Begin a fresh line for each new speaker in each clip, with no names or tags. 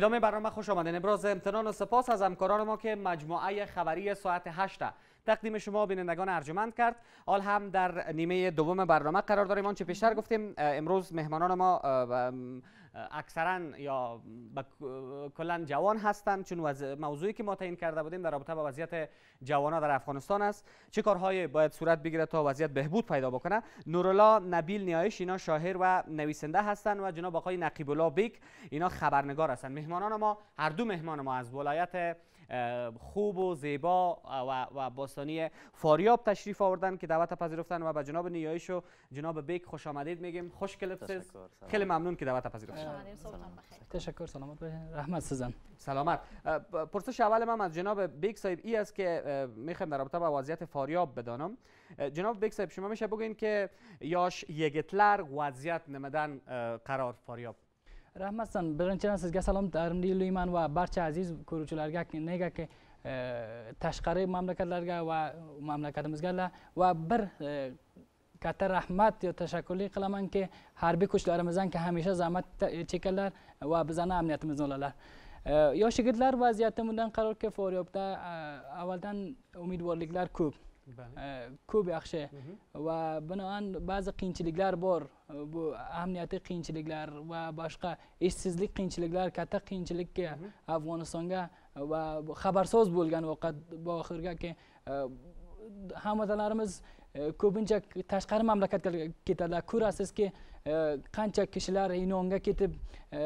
ادامه برنامه خوش آمدین ابراز امتنان و سپاس از همکاران ما که مجموعه خبری ساعت 8 تقدیم شما بینندگان ارجمند کرد حال هم در نیمه دوم برنامه قرار داریم آنچه پیشتر گفتیم امروز مهمانان ما اکثرا یا کلا جوان هستند چون وز... موضوعی که ما تعیین کرده بودیم در رابطه با وضعیت جوانان در افغانستان است چه کارهایی باید صورت بگیره تا وضعیت بهبود پیدا بکنه نورلا نبیل نیایش اینا شاهر و نویسنده هستند و جناب آقای نقیب الله بیک اینا خبرنگار هستند مهمانان ما هر دو مهمان ما از ولایت خوب و زیبا و باستانی فاریاب تشریف آوردن که دعوت پذیرفتن و به جناب نیایش و جناب بیک خوش آمدید میگیم خوش کلپسز خیلی ممنون که دعوت پذیرفتید
تشکر سلامت باشید رحمت سزن
سلامت پرسش اول من از جناب بیک صاحب ای است که میخوایم در رابطه با وضعیت فاریاب بدانم جناب بیک صاحب شما میشه بگوین که یاش یگتلر وضعیت نمدن قرار فاریاب
rahmatsan birinchidan sizga salom tarimlayman va barcha aziz ko'ruvchilarga negaki e, tashqari mamlakatlarga va mamlakatimizga va bir e, katta rahmat yo tashakkurlik qilamanki harbiy kuchlarimizdan hamisha zahmat chekanlar va bizani amniyatimizni olalar e, yosh yigitlar vaziyati bundan qarorki faryobda avvaldan umidvorliklar ko'p ko'p yaxshi mhm. va binoan ba'zi qiyinchiliklar bor bu amniyatiy qiyinchiliklar va boshqa ishsizlik qiyinchiliklar katta qiyinchilikka mhm. afg'onistonga va xabarsoz bo'lgan oxirgi hammalarimiz E, ko'pincha tashqari mamlakatlarga ketadilar ko'rasizki e, qancha kishilar inonga ketib e,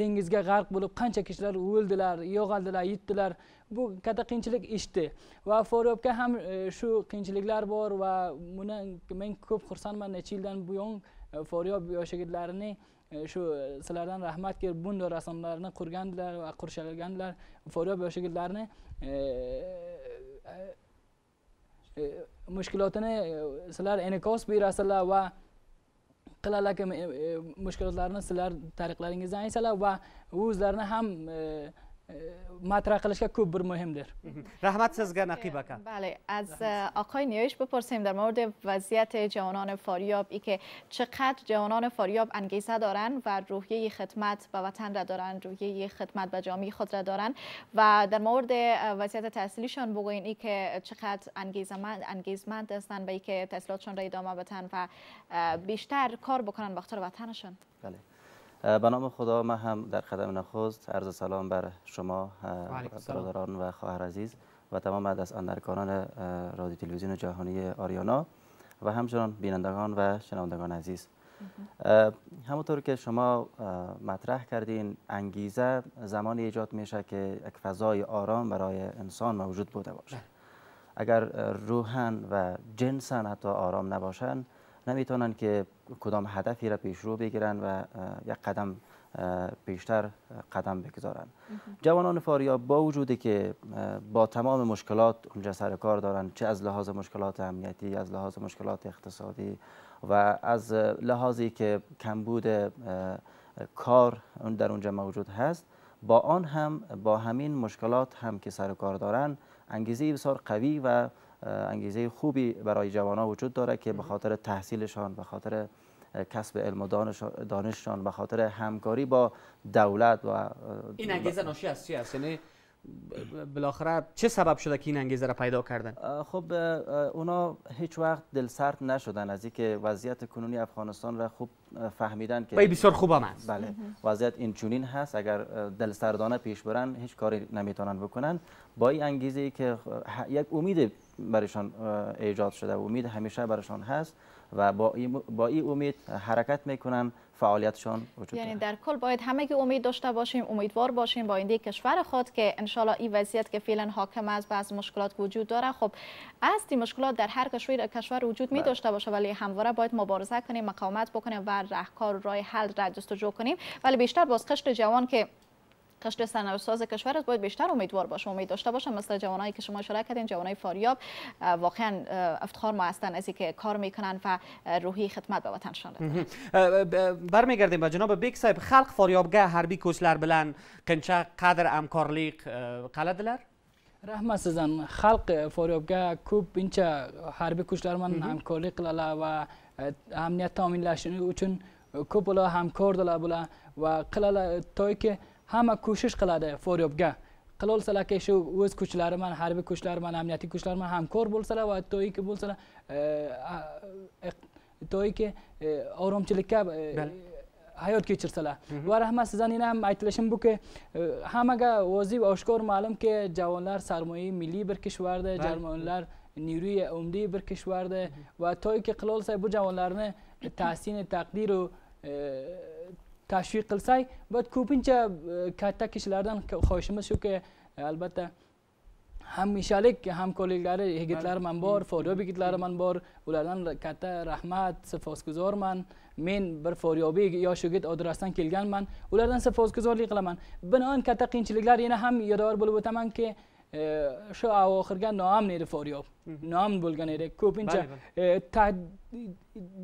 dengizga g'arq bo'lib qancha kishilar o'ldilar yo'qoldilar yitdilar bu katta qiyinchilik ishdi va forobga ham shu qiyinchiliklar bor va buni men ko'p xursandman necha yildan buyon foryob yosh yigitlarini shu sizlardan rahmat kelib bunday rasmlarni qurgandilar va qurshalgandilar foryob yosh yigitlarni mushkulotini e, sizlar enikos berasizlar va qilalaki e, e, mushkulotlarni sizlar tariqlaringizdan aytsalar va o'zlarini ham مطرح که که بر در رحمت سزگه نقیب کن
بله از آقای نیایش بپرسیم در مورد وضعیت جوانان فاریاب ای که چقدر جوانان فاریاب انگیزه دارن و روحیه خدمت به وطن را دارن روحیه خدمت به جامعه خود را دارن و در مورد وضعیت تحصیلیشان بگوین ای که چقدر انگیزمند انگیزمند هستن به ای که تحصیلاتشان را ادامه بدن و بیشتر کار بکنن به وطنشان
بله به نام خدا ما هم در خدم نخست عرض سلام بر شما برادران و خواهر عزیز و تمام دست اندرکانان رادیو تلویزیون جهانی آریانا و همچنان بینندگان و شنوندگان عزیز همونطور که شما مطرح کردین انگیزه زمانی ایجاد میشه که یک فضای آرام برای انسان موجود بوده باشه بله. اگر روحن و جنسن حتی آرام نباشند نمیتونن که کدام هدفی را پیش رو بگیرن و یک قدم پیشتر قدم بگذارن جوانان فاریاب با وجودی که با تمام مشکلات اونجا سر کار دارن چه از لحاظ مشکلات امنیتی از لحاظ مشکلات اقتصادی و از لحاظی که کمبود کار در اونجا موجود هست با آن هم با همین مشکلات هم که سر کار دارن انگیزه بسیار قوی و انگیزه خوبی برای جوانان وجود داره که به خاطر تحصیلشان به خاطر کسب علم و دانششان به خاطر همکاری با دولت و این انگیزه ناشی
از چی است یعنی
بالاخره چه سبب شده که این انگیزه را پیدا کردن خب اونا هیچ وقت دل سرد نشدن از اینکه وضعیت کنونی افغانستان را خوب فهمیدن که بسیار خوب هم بله وضعیت این چونین هست اگر دل سردانه پیش برن هیچ کاری نمیتونن بکنن با این انگیزه ای که یک امید برایشان ایجاد شده و امید همیشه برایشان هست و با این با ای امید حرکت میکنن فعالیتشان وجود یعنی
در کل باید همه که امید داشته باشیم امیدوار باشیم با این کشور خود که انشالله این وضعیت که فعلا حاکم است بعض مشکلات وجود داره خب این مشکلات در هر کشور کشور وجود می بله. داشته باشه ولی همواره باید مبارزه کنیم مقاومت بکنیم و راهکار راه حل را جستجو کنیم ولی بیشتر باز قشر جوان که قشر سرنوشت کشور از باید بیشتر امیدوار باشم امید داشته باشم مثل جوانایی که شما اشاره کردین جوانای فاریاب واقعا افتخار ما هستن که کار میکنن و روحی خدمت به وطنشان
برمیگردیم به جناب بیک سایب خلق فاریابگه حربی کوچلر بلن قنچه قدر امکارلیق قلدلر
رحمه سزن خلق فاریابگه کوب اینچه حربی کوچلر من همکارلیق و امنیت تامین لشنی اوچون کوپلا همکار دلا و قلالا تایی hamma kushish qiladi foryobga qilolsalar olsalar aka shu o'z kuchlari bilan harbiy kuchlar bilan amniyatiy kuchlar bilan hamkor bo'lsalar va toiki bo'lsalar e, e, toiki e, oromchilikka hayot kechirsalar mhm. va rahmat yana ham aytilishim buki hammaga vozib oshkor ma'lumki javonlar sarmoyi milliy bir kishvarda javonlar nuriy umdiy bir kishvarda mhm. va toiki qilolsa bu javonlarni tahsini taqdiru taşvi kılsay bet kupince katta kişilerden hoşumuz şu ki elbette ham ishalik ham kollegalar yigitlarim ham bor foryob yigitlarim ham bor ulardan katta rahmat sipozguzorman men bir foryobiy yosh yigit odrasdan kelganman ulardan sipozguzorlik qilaman binoan katta qiyinchiliklar yana ham yodgor bo'lib o'tamanki shu oxirga noamn edi foryob noamn bo'lgan edi ko'pincha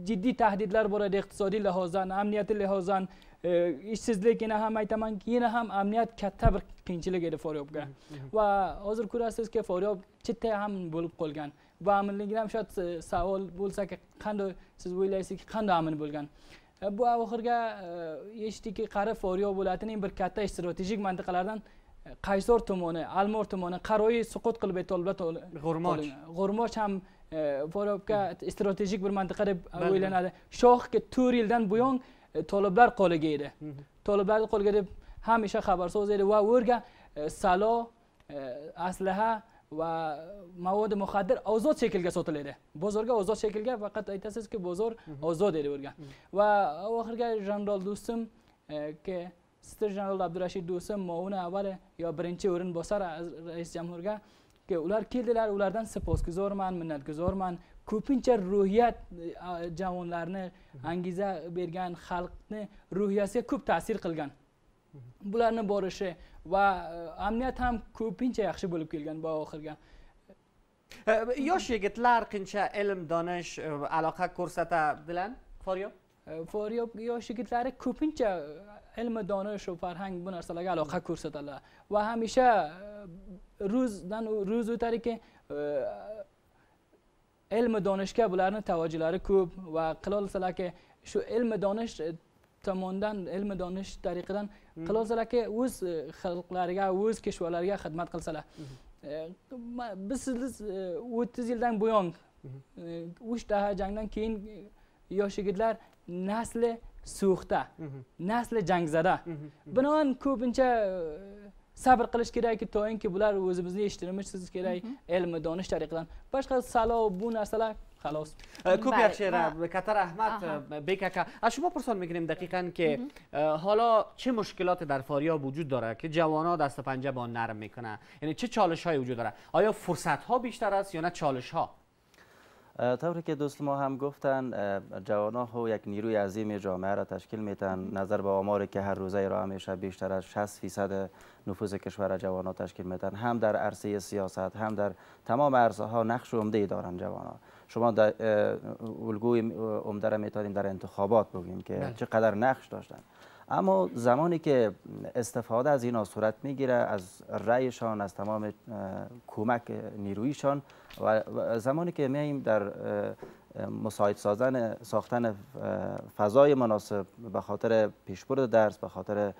jiddiy tahdidlar bor edi iqtisodiy lihozdan amniyati lihozdan ishsizlik yana ham aytamanki yana ham amniyat katta bir qiyinchilik edi foryobga mhm, mhm. va hozir ko'rasizki foryob chetda ham bo'lib qolgan va aminligi ham shu e, savol bo'lsaki qanday siz o'ylaysizki qanday amin bo'lgan e, bu oxirga e, eshitdikki qari foryob bo'latining bir katta strategik mintaqalaridan qaysor tumani almor tumani qaroyi suqut qilib aytoliblar g'urmoch g'urmoch ham foryobga mhm. strategik bir mantiqa deb o'ylanadi shohki to'rt yildan buyon E, talablar qo'liga edi talablarni qo'liga deb hamisha xabarsoz edi va ularga e, salo e, aslaha va mavodi muqaddir ozod shaklga sotiladi bozorga ozod shaklga faqat aytasizki bozor ozod edi ularga va oxirgi jandol do'stim ки ситир жанрал абдурашид дӯстим моуни аввал ё биринчи ўринбосар аз раис ҷамҳурга ки улар келдилар улардан сипосгузорман миннатгузорман ko'pincha ruhiyat e, javonlarni angiza bergan xalqni ruhiyasiga ko'p ta'sir qilgan bularni borishi va e, amniyat ham ko'pincha yaxshi bo'lib kelgan bu oxirga e, yosh yigitlar qancha ilm donish aloqa ko'rsatadilar foryob foryob yosh yigitlari ko'pincha ilmi donish va farhang bu narsalarga aloqa ko'rsatadilar va hamisha ro'zdan ro'z ekan ilmi donishga bularni tavojilari ko'p va qilolsalar shu ilmi donish e, tomondan ilmi donish tariqidan qilolsalar o'z e, xalqlariga o'z keshvalarga xizmat qilsalar e, biz sizni o'ttiz yildan buyon uch daha jangdan keyin yosh yigitlar nasli suxda nasli jangzada binoan ko'pincha که تا اینکه kerak toinki bular o'zimizni eshittirmishsiz kerak mhm. ilmi دانش tariqadan سالا و بون اصلا خلاص کوپ یک شعر کتر احمد
بیککا از شما پرسان میکنیم دقیقا که حالا چه مشکلات در فاریا وجود داره که جوانا دست پنجه با نرم میکنن. یعنی چه چالش های وجود داره آیا فرصت ها بیشتر است یا نه
چالش ها طوری که دوست ما هم گفتن جوانا ها یک نیروی عظیم جامعه را تشکیل میتن نظر به آماری که هر روزه را همیشه بیشتر از 60 فیصد نفوذ کشور جوانان تشکیل میتن هم در عرصه سیاست هم در تمام عرصه ها نقش عمده دارن جوانا شما در الگوی عمده را میتونیم در انتخابات بگیم که بله. چقدر نقش داشتن اما زمانی که استفاده از اینا صورت میگیره از رایشان از تمام کمک نیرویشان و زمانی که میاییم در مساعد سازن ساختن فضای مناسب به خاطر پیشبرد درس به خاطر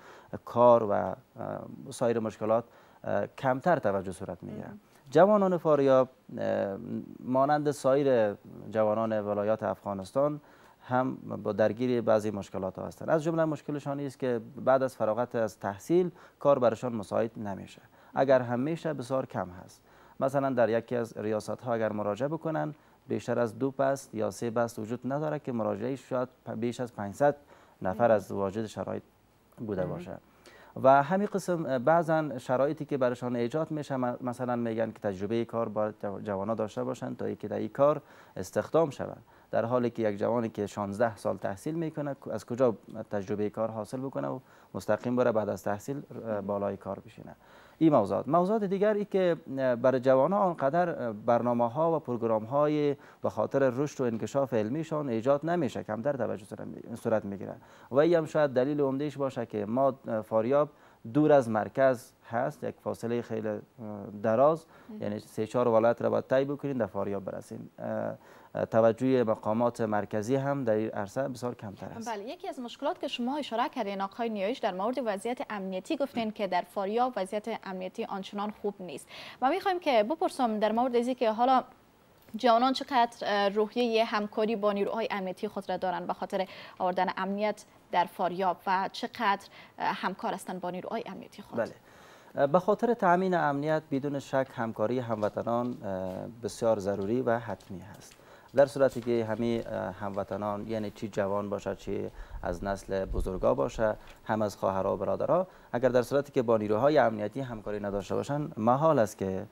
کار و سایر مشکلات کمتر توجه صورت میگیره جوانان فاریاب مانند سایر جوانان ولایات افغانستان هم با درگیر بعضی مشکلات ها هستند از جمله مشکلشان است که بعد از فراغت از تحصیل کار برشان مساعد نمیشه اگر هم بسیار کم هست مثلا در یکی از ریاست ها اگر مراجعه بکنن بیشتر از دو بست یا سه بست وجود نداره که مراجعه شاید بیش از 500 نفر از واجد شرایط بوده باشه و همین قسم بعضا شرایطی که برشان ایجاد میشه مثلا میگن که تجربه کار با جوانا داشته باشن تا اینکه در این کار استخدام شوند در حالی که یک جوانی که 16 سال تحصیل میکنه از کجا تجربه کار حاصل بکنه و مستقیم بره بعد از تحصیل بالای کار بشینه این موضوعات موضوعات دیگر ای که برای جوانان آنقدر برنامه ها و پروگرام های به خاطر رشد و انکشاف علمیشان ایجاد نمیشه کم در توجه صورت میگیره و این هم شاید دلیل عمدهش باشه که ما فاریاب دور از مرکز هست یک فاصله خیلی دراز یعنی سه چهار ولایت را باید طی بکنین در فاریاب برسین توجه مقامات مرکزی هم در این عرصه بسیار کمتر است بله
یکی از مشکلات که شما اشاره کردین آقای نیایش در مورد وضعیت امنیتی گفتین که در فاریاب وضعیت امنیتی آنچنان خوب نیست ما میخوایم که بپرسم در مورد ازی که حالا جوانان چقدر روحیه همکاری با نیروهای امنیتی خود را دارن به خاطر آوردن امنیت در فاریاب و چقدر همکار هستند با نیروهای امنیتی خود
بله. به خاطر تامین امنیت بدون شک همکاری هموطنان بسیار ضروری و حتمی هست در صورتی که همه هموطنان یعنی چی جوان باشه چی از نسل بزرگا باشه هم از خواهرها و برادرها اگر در صورتی که با نیروهای امنیتی همکاری نداشته باشن محال است که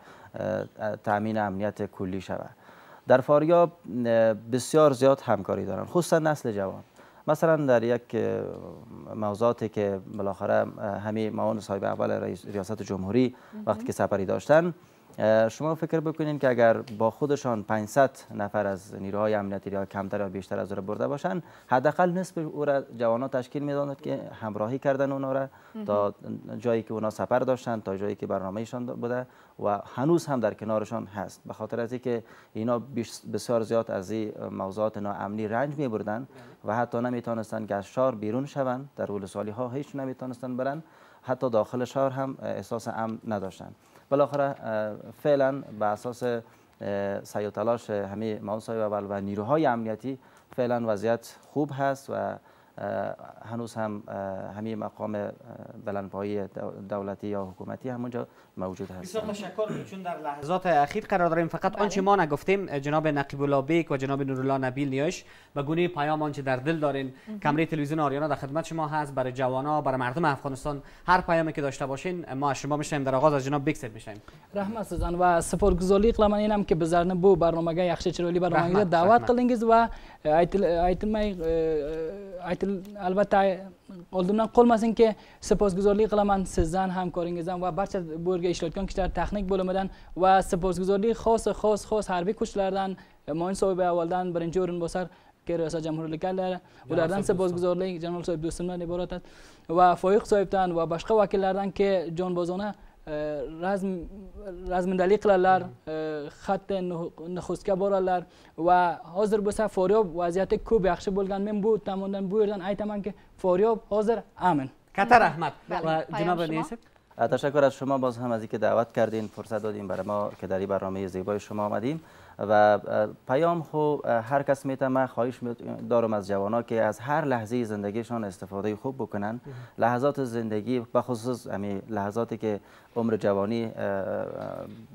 تامین امنیت کلی شود در فاریاب بسیار زیاد همکاری دارن خصوصا نسل جوان مثلا در یک موضوعاتی که بالاخره همه معاون صاحب اول ریاست جمهوری وقتی که سفری داشتن شما فکر بکنین که اگر با خودشان 500 نفر از نیروهای امنیتی یا کمتر یا بیشتر از او برده باشند حداقل نصف او را جوانان تشکیل میدانند که همراهی کردن اونا را تا جایی که اونا سفر داشتند تا جایی که برنامهشان بوده و هنوز هم در کنارشان هست به خاطر از اینکه اینا بسیار زیاد از این موضوعات ناامنی رنج میبردند و حتی نمیتونستند که از بیرون شوند در اول سالی ها هیچ نمیتونستند برن حتی داخل شهر هم احساس امن نداشتند بالاخره فعلا به اساس سعی تلاش همه معاون و نیروهای امنیتی فعلا وضعیت خوب هست و هنوز هم همه مقام بلندپایی دولتی یا حکومتی همونجا موجود هست بسیار تشکر
چون در لحظات
اخیر قرار داریم فقط آنچه بله.
ما نگفتیم جناب نقیب بیک و جناب نورالله نبیل نیاش به گونه پیام آنچه در دل دارین کمره تلویزیون آریانا در خدمت شما هست برای جوانا برای مردم افغانستان هر پیامی که داشته باشین ما از شما میشیم در آغاز از جناب بیک سید میشیم
رحمت سوزان و قلمان اینم که بزرن بو برنامه یخش چرولی برنامه دعوت قلنگیز و ایتل البته قلدونن قول مسین که سپاسگزاری قلمان سزن همکارینگزن و برچه برگ اشلاتکان کشتر تخنیک بلومدن و سپاسگزاری خاص خاص خاص حربی لردن ماین صاحب اولدن برنجورن باسر که رئیس جمهور لکل داره و سپاسگزاری جنرال صاحب دوستمان عبارت و فایق صاحبتن و بشقه وکل لردن که جان رزمندلی قلالار خط نخستکه برالار و حاضر بسه فاریاب وضعیت کو بخش بولگن من بود تماندن بویردن ایتمن که فاریاب حاضر امن کتر احمد و بله، جناب نیسک
تشکر از شما باز هم از اینکه دعوت کردین فرصت دادیم برای ما که در این برنامه زیبای شما آمدیم و پیام خو هر کس میتونه خواهش دارم از جوانا که از هر لحظه زندگیشان استفاده خوب بکنن لحظات زندگی به خصوص امی لحظاتی که عمر جوانی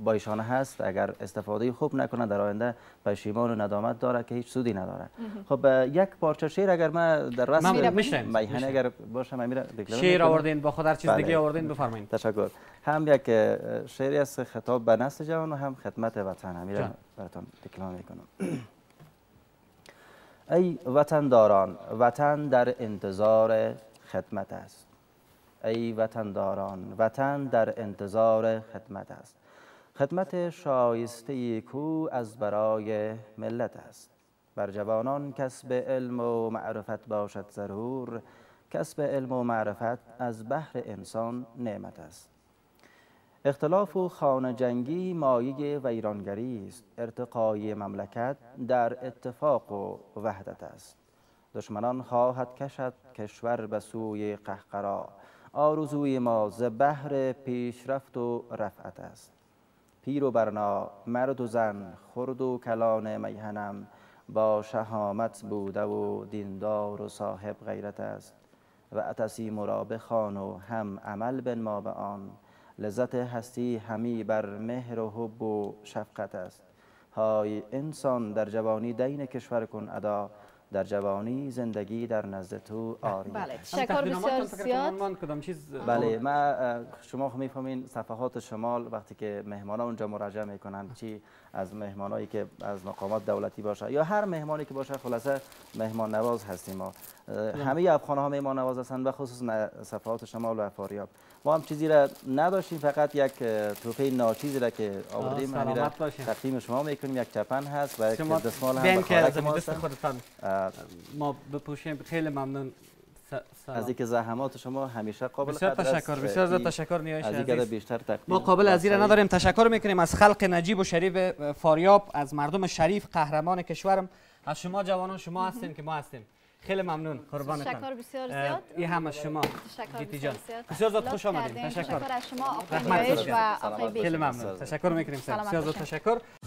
با ایشان هست اگر استفاده خوب نکنن در آینده پشیمان و ندامت داره که هیچ سودی نداره خب یک پارچه شیر اگر من در رسم اگر باشم امیر شیر آوردین با خود هر چیز بله. دیگه آوردین بفرمایید تشکر هم یک شعری از خطاب به نسل جوان و هم خدمت وطن را براتون دکلام میکنم ای وطنداران وطن در انتظار خدمت است ای وطنداران وطن در انتظار خدمت است خدمت شایسته کو از برای ملت است بر جوانان کسب علم و معرفت باشد ضرور کسب علم و معرفت از بحر انسان نعمت است اختلاف و خانه جنگی و ایرانگری است ارتقای مملکت در اتفاق و وحدت است دشمنان خواهد کشد کشور به سوی قهقرا آرزوی ما ز بحر پیشرفت و رفعت است پیر و برنا مرد و زن خرد و کلان میهنم با شهامت بوده و دیندار و صاحب غیرت است و اتصیم را و هم عمل ما به آن لذت هستی همی بر مهر و حب و شفقت است های انسان در جوانی دین کشور کن ادا در جوانی زندگی در نزد تو آری بله شکر بسیار زیاد بله ما شما میفهمین صفحات شمال وقتی که مهمانا اونجا مراجعه میکنن چی از مهمانایی که از مقامات دولتی باشه یا هر مهمانی که باشه خلاصه مهمان نواز هستیم ما بله. همه افغان ها مهمان نواز هستند و خصوص صفحات شمال و فاریاب ما هم چیزی را نداشتیم فقط یک توفه ناچیزی را که آوردیم همین تقدیم شما میکنیم یک چپن هست و یک دستمال هم به
ما بپوشیم
خیلی ممنون از اینکه زحمات شما همیشه قابل بسیار تشکر بسیار از تشکر نیایش از بیشتر تقدیر ما قابل از نداریم
تشکر میکنیم از خلق نجیب و شریف فاریاب از مردم شریف قهرمان کشورم از شما جوانان شما هستیم که ما هستیم خیلی ممنون شما تشکر بسیار زیاد این همه شما گیتی جان بسیار زیاد خوش آمدین تشکر از شما آقای و آقای خیلی ممنون تشکر میکنیم بسیار زیاد تشکر